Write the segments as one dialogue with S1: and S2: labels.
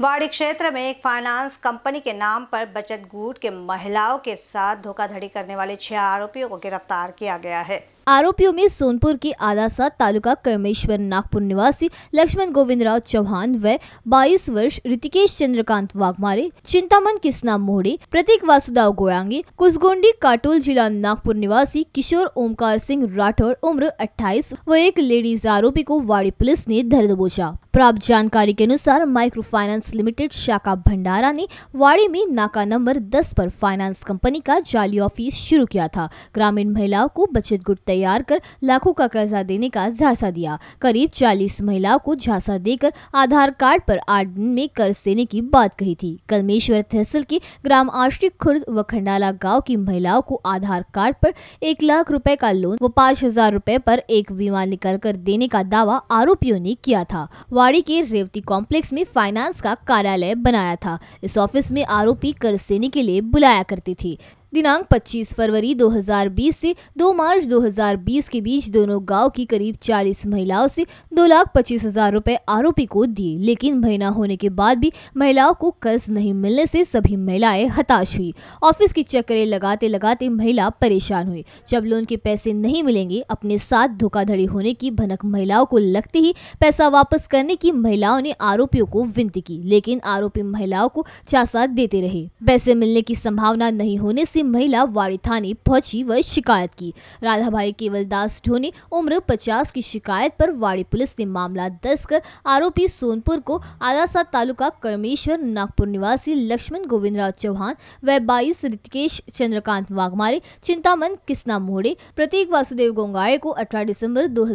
S1: वाड़ी क्षेत्र में एक फाइनेंस कंपनी के नाम पर बचत गुट के महिलाओं के साथ धोखाधड़ी करने वाले छह आरोपियों को गिरफ्तार किया गया है आरोपियों में सोनपुर के आदासा तालुका कर्मेश्वर नागपुर निवासी लक्ष्मण गोविंद राव चौहान व 22 वर्ष ऋतिकेश चंद्रकांत वाघमारे चिंतामन किसना मोहड़े प्रतीक वासुदाव गोयांगी कुसगोंडी काटोल जिला नागपुर निवासी किशोर ओमकार सिंह राठौर उम्र 28 व एक लेडीज आरोपी को वाड़ी पुलिस ने धर दबोचा प्राप्त जानकारी के अनुसार माइक्रो फाइनेंस लिमिटेड शाखा भंडारा ने वाड़ी में नाका नंबर 10 पर फाइनेंस कंपनी का जाली ऑफिस शुरू किया था ग्रामीण महिलाओं को बचत गुट तैयार कर लाखों का कर्जा देने का झांसा दिया करीब 40 महिलाओं को झांसा देकर आधार कार्ड पर आठ दिन में कर्ज देने की बात कही थी कलमेश्वर तहसील के ग्राम आश्रिक खुर्द व खंडाला गाँव की महिलाओं को आधार कार्ड पर एक लाख रुपए का लोन व पाँच हजार रूपए पर एक बीमा निकल कर देने का दावा आरोपियों ने किया था वाड़ी के रेवती कॉम्प्लेक्स में फाइनेंस का कार्यालय बनाया था इस ऑफिस में आरोपी कर्ज देने के लिए बुलाया करती थी दिनांक 25 फरवरी 2020 से 2 मार्च 2020 के बीच दोनों गांव की करीब 40 महिलाओं से दो लाख पच्चीस हजार रूपए आरोपी को दिए लेकिन महीना होने के बाद भी महिलाओं को कर्ज नहीं मिलने से सभी महिलाएं हताश हुई ऑफिस की चक्कर लगाते लगाते महिला परेशान हुई जब लोन के पैसे नहीं मिलेंगे अपने साथ धोखाधड़ी होने की भनक महिलाओं को लगते ही पैसा वापस करने की महिलाओं ने आरोपियों को विनती की लेकिन आरोपी महिलाओं को चासा देते रहे पैसे मिलने की संभावना नहीं होने से महिला वाड़ी थाने पहुंची व शिकायत की भाई केवल दास ढोनी उम्र 50 की शिकायत पर वाड़ी पुलिस ने मामला दर्ज कर आरोपी सोनपुर को आदासा तालुका कर्मेश्वर नागपुर निवासी लक्ष्मण गोविंद राव चौहान व बाईस ऋतिकेश चंद्रकांत वाघमारे चिंतामन किसना मोहड़े प्रतीक वासुदेव गोंगाड़े को अठारह दिसम्बर दो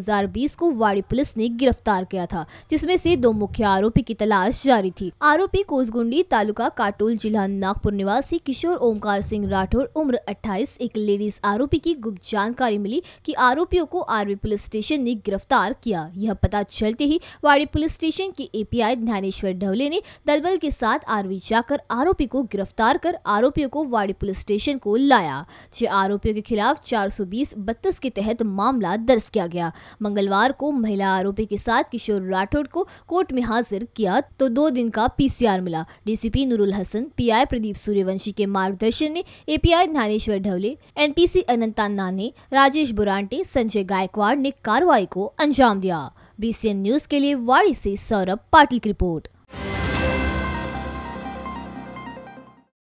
S1: को वाड़ी पुलिस ने गिरफ्तार किया था जिसमे से दो मुख्य आरोपी की तलाश जारी थी आरोपी कोसगुंडी तालुका काटोल जिला नागपुर निवासी किशोर ओमकार सिंह राठौर राठौर उम्र 28 एक लेडीज आरोपी की गुप्त जानकारी मिली कि आरोपियों को आरवी पुलिस स्टेशन ने गिरफ्तार किया यह पता चलते ही वाड़ी पुलिस स्टेशन के एपीआई ज्ञानेश्वर ढवले ने दलबल के साथ आरवी जाकर आरोपी को गिरफ्तार कर आरोपियों को वाड़ी पुलिस स्टेशन को लाया छह आरोपियों के खिलाफ चार सौ के तहत मामला दर्ज किया गया मंगलवार को महिला आरोपी के साथ किशोर राठौड़ को कोर्ट में हाजिर किया तो दो दिन का पीसीआर मिला डीसीपी नूरुल हसन पीआई प्रदीप सूर्यवंशी के मार्गदर्शन में API Dnyaneshwar Dhawale NPC Ananta Nane ने राजेश बुरांटे संजय गायकवाड़ ने कार्रवाई को अंजाम दिया बीसीएन न्यूज के लिए वाड़ी से सौरभ पाटिल की रिपोर्ट